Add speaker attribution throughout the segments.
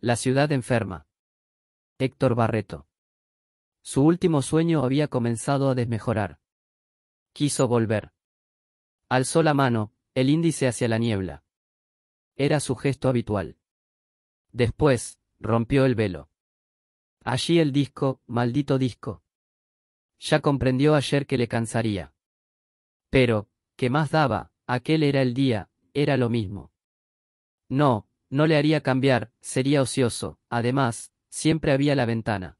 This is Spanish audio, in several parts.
Speaker 1: La ciudad enferma. Héctor Barreto. Su último sueño había comenzado a desmejorar. Quiso volver. Alzó la mano, el índice hacia la niebla. Era su gesto habitual. Después, rompió el velo. Allí el disco, maldito disco. Ya comprendió ayer que le cansaría. Pero, ¿qué más daba? Aquel era el día, era lo mismo. No, no le haría cambiar, sería ocioso, además, siempre había la ventana.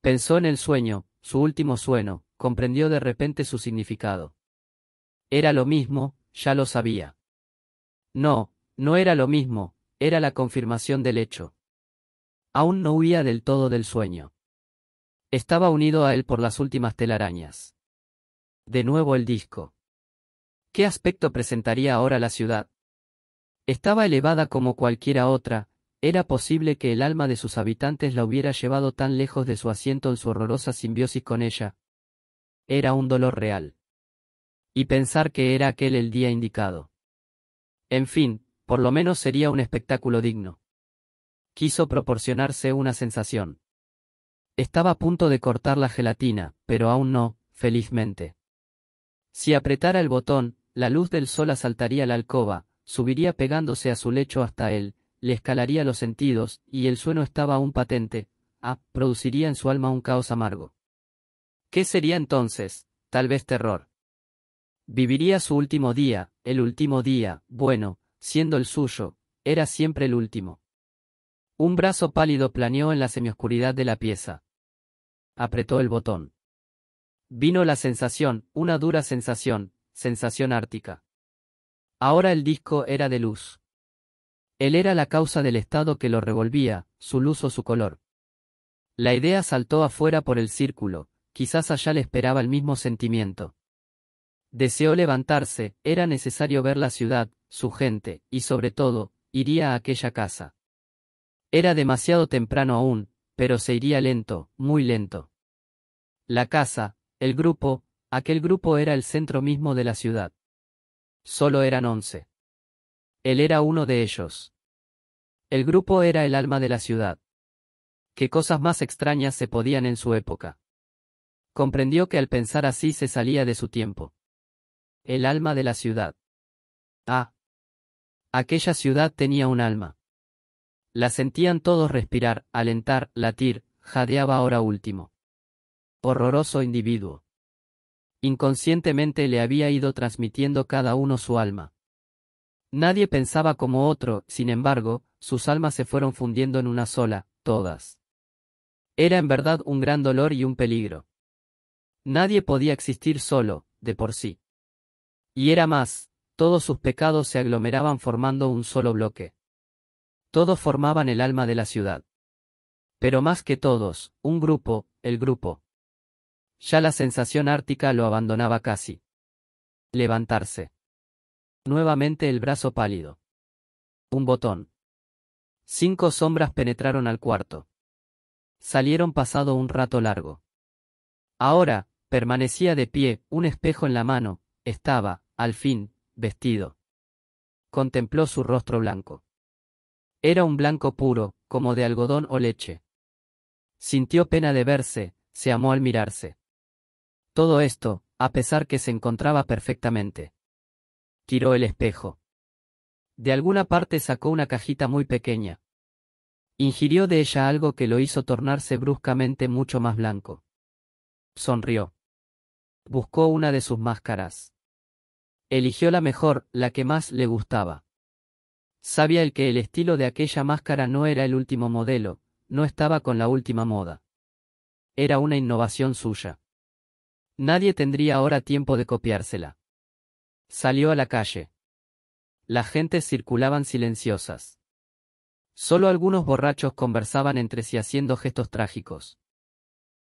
Speaker 1: Pensó en el sueño, su último sueño, comprendió de repente su significado. Era lo mismo, ya lo sabía. No, no era lo mismo, era la confirmación del hecho. Aún no huía del todo del sueño. Estaba unido a él por las últimas telarañas. De nuevo el disco. ¿Qué aspecto presentaría ahora la ciudad? Estaba elevada como cualquiera otra, era posible que el alma de sus habitantes la hubiera llevado tan lejos de su asiento en su horrorosa simbiosis con ella. Era un dolor real. Y pensar que era aquel el día indicado. En fin, por lo menos sería un espectáculo digno. Quiso proporcionarse una sensación. Estaba a punto de cortar la gelatina, pero aún no, felizmente. Si apretara el botón, la luz del sol asaltaría la alcoba, Subiría pegándose a su lecho hasta él, le escalaría los sentidos, y el sueno estaba aún patente, ah, produciría en su alma un caos amargo. ¿Qué sería entonces? Tal vez terror. Viviría su último día, el último día, bueno, siendo el suyo, era siempre el último. Un brazo pálido planeó en la semioscuridad de la pieza. Apretó el botón. Vino la sensación, una dura sensación, sensación ártica. Ahora el disco era de luz. Él era la causa del estado que lo revolvía, su luz o su color. La idea saltó afuera por el círculo, quizás allá le esperaba el mismo sentimiento. Deseó levantarse, era necesario ver la ciudad, su gente, y sobre todo, iría a aquella casa. Era demasiado temprano aún, pero se iría lento, muy lento. La casa, el grupo, aquel grupo era el centro mismo de la ciudad. Solo eran once. Él era uno de ellos. El grupo era el alma de la ciudad. Qué cosas más extrañas se podían en su época. Comprendió que al pensar así se salía de su tiempo. El alma de la ciudad. Ah. Aquella ciudad tenía un alma. La sentían todos respirar, alentar, latir, jadeaba ahora último. Horroroso individuo. Inconscientemente le había ido transmitiendo cada uno su alma. Nadie pensaba como otro, sin embargo, sus almas se fueron fundiendo en una sola, todas. Era en verdad un gran dolor y un peligro. Nadie podía existir solo, de por sí. Y era más, todos sus pecados se aglomeraban formando un solo bloque. Todos formaban el alma de la ciudad. Pero más que todos, un grupo, el grupo. Ya la sensación ártica lo abandonaba casi. Levantarse. Nuevamente el brazo pálido. Un botón. Cinco sombras penetraron al cuarto. Salieron pasado un rato largo. Ahora, permanecía de pie, un espejo en la mano, estaba, al fin, vestido. Contempló su rostro blanco. Era un blanco puro, como de algodón o leche. Sintió pena de verse, se amó al mirarse. Todo esto, a pesar que se encontraba perfectamente. Tiró el espejo. De alguna parte sacó una cajita muy pequeña. Ingirió de ella algo que lo hizo tornarse bruscamente mucho más blanco. Sonrió. Buscó una de sus máscaras. Eligió la mejor, la que más le gustaba. Sabía el que el estilo de aquella máscara no era el último modelo, no estaba con la última moda. Era una innovación suya. Nadie tendría ahora tiempo de copiársela. Salió a la calle. Las gentes circulaban silenciosas. Solo algunos borrachos conversaban entre sí haciendo gestos trágicos.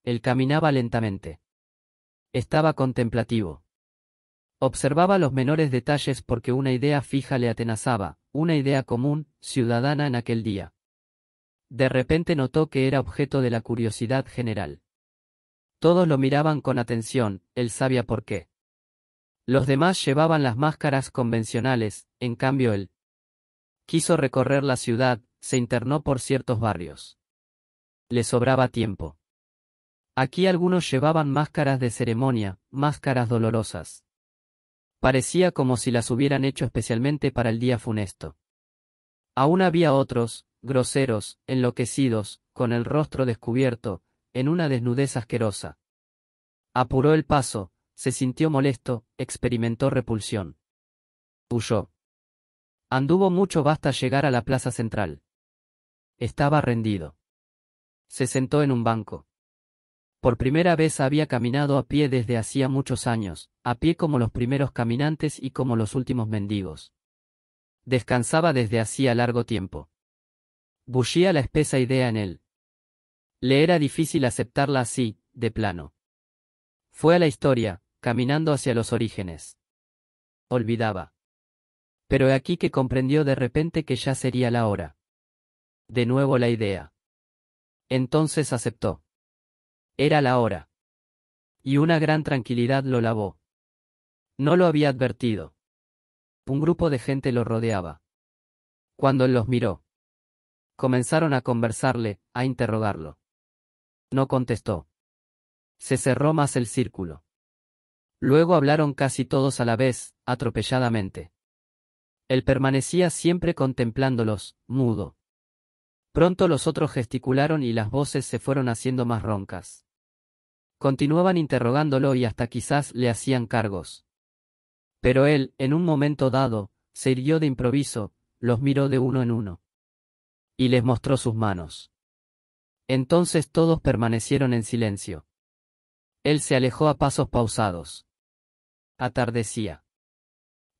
Speaker 1: Él caminaba lentamente. Estaba contemplativo. Observaba los menores detalles porque una idea fija le atenazaba, una idea común, ciudadana en aquel día. De repente notó que era objeto de la curiosidad general. Todos lo miraban con atención, él sabía por qué. Los demás llevaban las máscaras convencionales, en cambio él quiso recorrer la ciudad, se internó por ciertos barrios. Le sobraba tiempo. Aquí algunos llevaban máscaras de ceremonia, máscaras dolorosas. Parecía como si las hubieran hecho especialmente para el día funesto. Aún había otros, groseros, enloquecidos, con el rostro descubierto, en una desnudez asquerosa. Apuró el paso, se sintió molesto, experimentó repulsión. Huyó. Anduvo mucho basta llegar a la plaza central. Estaba rendido. Se sentó en un banco. Por primera vez había caminado a pie desde hacía muchos años, a pie como los primeros caminantes y como los últimos mendigos. Descansaba desde hacía largo tiempo. Bullía la espesa idea en él, le era difícil aceptarla así, de plano. Fue a la historia, caminando hacia los orígenes. Olvidaba. Pero he aquí que comprendió de repente que ya sería la hora. De nuevo la idea. Entonces aceptó. Era la hora. Y una gran tranquilidad lo lavó. No lo había advertido. Un grupo de gente lo rodeaba. Cuando los miró, comenzaron a conversarle, a interrogarlo. No contestó. Se cerró más el círculo. Luego hablaron casi todos a la vez, atropelladamente. Él permanecía siempre contemplándolos, mudo. Pronto los otros gesticularon y las voces se fueron haciendo más roncas. Continuaban interrogándolo y hasta quizás le hacían cargos. Pero él, en un momento dado, se hirió de improviso, los miró de uno en uno. Y les mostró sus manos. Entonces todos permanecieron en silencio. Él se alejó a pasos pausados. Atardecía.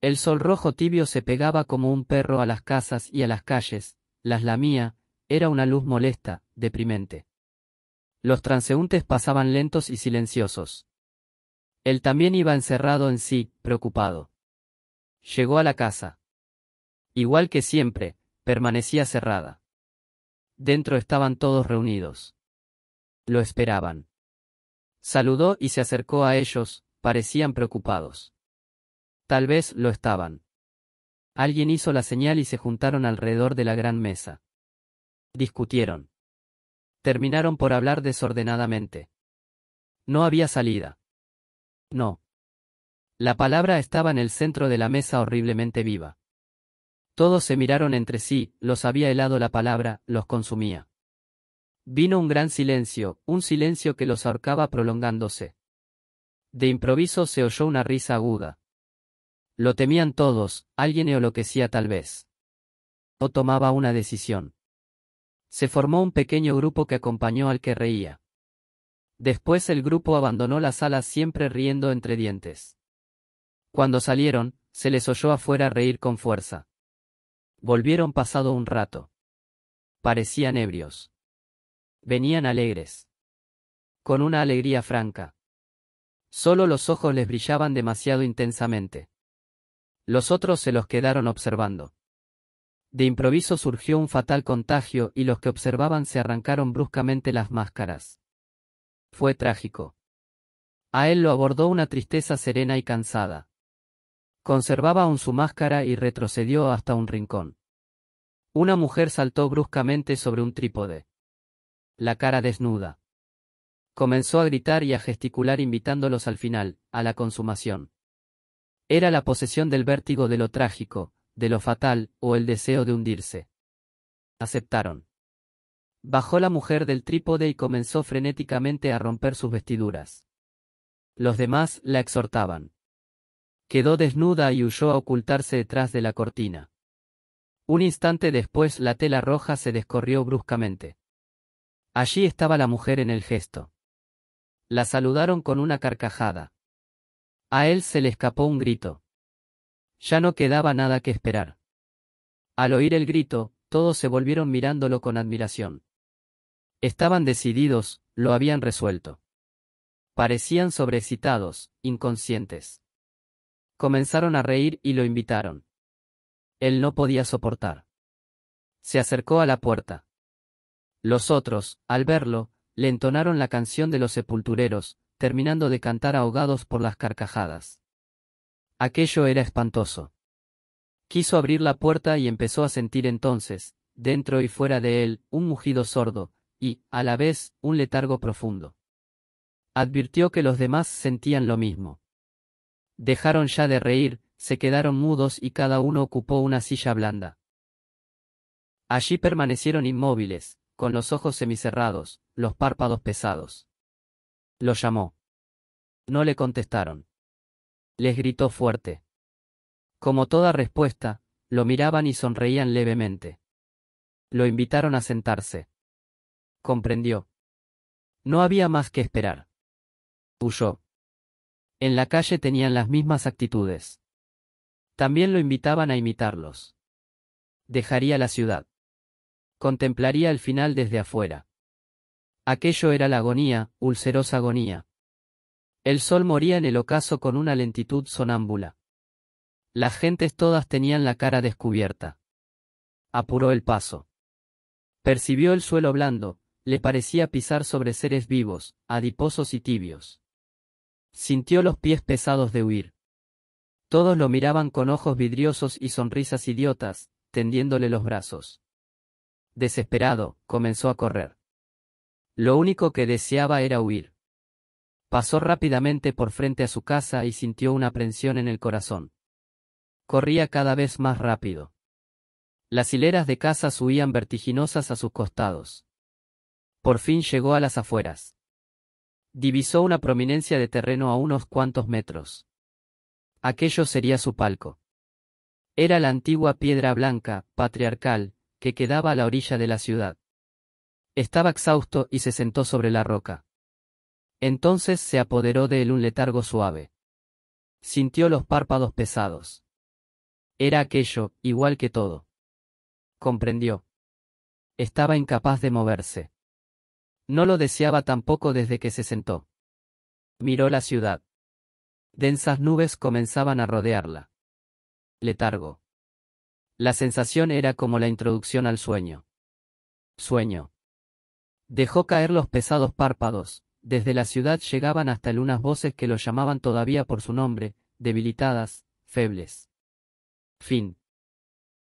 Speaker 1: El sol rojo tibio se pegaba como un perro a las casas y a las calles, las lamía, era una luz molesta, deprimente. Los transeúntes pasaban lentos y silenciosos. Él también iba encerrado en sí, preocupado. Llegó a la casa. Igual que siempre, permanecía cerrada. Dentro estaban todos reunidos. Lo esperaban. Saludó y se acercó a ellos, parecían preocupados. Tal vez lo estaban. Alguien hizo la señal y se juntaron alrededor de la gran mesa. Discutieron. Terminaron por hablar desordenadamente. No había salida. No. La palabra estaba en el centro de la mesa horriblemente viva. Todos se miraron entre sí, los había helado la palabra, los consumía. Vino un gran silencio, un silencio que los ahorcaba prolongándose. De improviso se oyó una risa aguda. Lo temían todos, alguien enloquecía tal vez. O tomaba una decisión. Se formó un pequeño grupo que acompañó al que reía. Después el grupo abandonó la sala siempre riendo entre dientes. Cuando salieron, se les oyó afuera reír con fuerza. Volvieron pasado un rato. Parecían ebrios. Venían alegres. Con una alegría franca. Solo los ojos les brillaban demasiado intensamente. Los otros se los quedaron observando. De improviso surgió un fatal contagio y los que observaban se arrancaron bruscamente las máscaras. Fue trágico. A él lo abordó una tristeza serena y cansada. Conservaba aún su máscara y retrocedió hasta un rincón. Una mujer saltó bruscamente sobre un trípode. La cara desnuda. Comenzó a gritar y a gesticular invitándolos al final, a la consumación. Era la posesión del vértigo de lo trágico, de lo fatal, o el deseo de hundirse. Aceptaron. Bajó la mujer del trípode y comenzó frenéticamente a romper sus vestiduras. Los demás la exhortaban. Quedó desnuda y huyó a ocultarse detrás de la cortina. Un instante después la tela roja se descorrió bruscamente. Allí estaba la mujer en el gesto. La saludaron con una carcajada. A él se le escapó un grito. Ya no quedaba nada que esperar. Al oír el grito, todos se volvieron mirándolo con admiración. Estaban decididos, lo habían resuelto. Parecían sobrecitados, inconscientes. Comenzaron a reír y lo invitaron. Él no podía soportar. Se acercó a la puerta. Los otros, al verlo, le entonaron la canción de los sepultureros, terminando de cantar ahogados por las carcajadas. Aquello era espantoso. Quiso abrir la puerta y empezó a sentir entonces, dentro y fuera de él, un mugido sordo, y, a la vez, un letargo profundo. Advirtió que los demás sentían lo mismo. Dejaron ya de reír, se quedaron mudos y cada uno ocupó una silla blanda. Allí permanecieron inmóviles, con los ojos semicerrados, los párpados pesados. Lo llamó. No le contestaron. Les gritó fuerte. Como toda respuesta, lo miraban y sonreían levemente. Lo invitaron a sentarse. Comprendió. No había más que esperar. Huyó. En la calle tenían las mismas actitudes. También lo invitaban a imitarlos. Dejaría la ciudad. Contemplaría el final desde afuera. Aquello era la agonía, ulcerosa agonía. El sol moría en el ocaso con una lentitud sonámbula. Las gentes todas tenían la cara descubierta. Apuró el paso. Percibió el suelo blando, le parecía pisar sobre seres vivos, adiposos y tibios. Sintió los pies pesados de huir. Todos lo miraban con ojos vidriosos y sonrisas idiotas, tendiéndole los brazos. Desesperado, comenzó a correr. Lo único que deseaba era huir. Pasó rápidamente por frente a su casa y sintió una aprensión en el corazón. Corría cada vez más rápido. Las hileras de casas huían vertiginosas a sus costados. Por fin llegó a las afueras. Divisó una prominencia de terreno a unos cuantos metros. Aquello sería su palco. Era la antigua piedra blanca, patriarcal, que quedaba a la orilla de la ciudad. Estaba exhausto y se sentó sobre la roca. Entonces se apoderó de él un letargo suave. Sintió los párpados pesados. Era aquello, igual que todo. Comprendió. Estaba incapaz de moverse. No lo deseaba tampoco desde que se sentó. Miró la ciudad. Densas nubes comenzaban a rodearla. Letargo. La sensación era como la introducción al sueño. Sueño. Dejó caer los pesados párpados. Desde la ciudad llegaban hasta él unas voces que lo llamaban todavía por su nombre, debilitadas, febles. Fin.